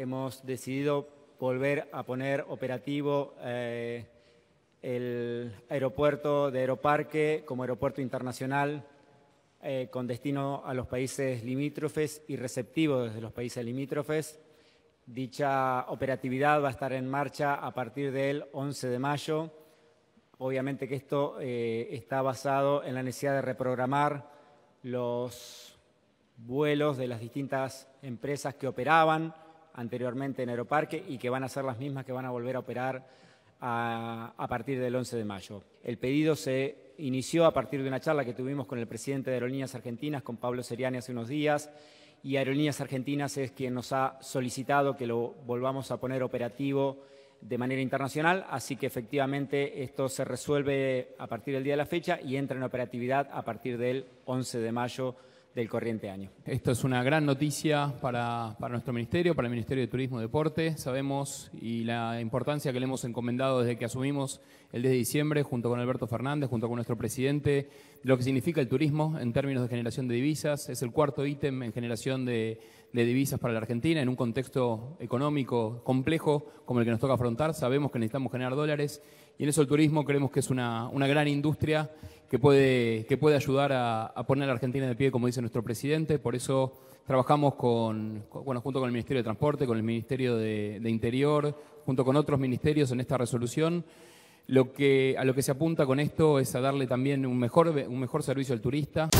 hemos decidido volver a poner operativo eh, el aeropuerto de Aeroparque como aeropuerto internacional eh, con destino a los países limítrofes y receptivo desde los países limítrofes. Dicha operatividad va a estar en marcha a partir del 11 de mayo. Obviamente que esto eh, está basado en la necesidad de reprogramar los vuelos de las distintas empresas que operaban anteriormente en Aeroparque y que van a ser las mismas que van a volver a operar a, partir del 11 de mayo. El pedido se inició a partir de una charla que tuvimos con el presidente de Aerolíneas Argentinas, con Pablo Seriani, hace unos días, y Aerolíneas Argentinas es quien nos ha solicitado que lo volvamos a poner operativo de manera internacional, así que efectivamente esto se resuelve a partir del día de la fecha y entra en operatividad a partir del 11 de mayo del corriente año. Esto es una gran noticia para, para, nuestro ministerio, para el Ministerio de Turismo y Deporte. Sabemos y la importancia que le hemos encomendado desde que asumimos el 10 de diciembre, junto con Alberto Fernández, junto con nuestro presidente, lo que significa el turismo en términos de generación de divisas. Es el cuarto ítem en generación de, de divisas para la Argentina en un contexto económico complejo como el que nos toca afrontar. Sabemos que necesitamos generar dólares y en eso el turismo creemos que es una, una gran industria que puede, que puede ayudar a, poner a la Argentina de pie, como dice nuestro presidente. Por eso trabajamos con, bueno, junto con el Ministerio de Transporte, con el Ministerio de, de Interior, junto con otros ministerios en esta resolución. Lo que, a lo que se apunta con esto es a darle también un mejor, un mejor servicio al turista.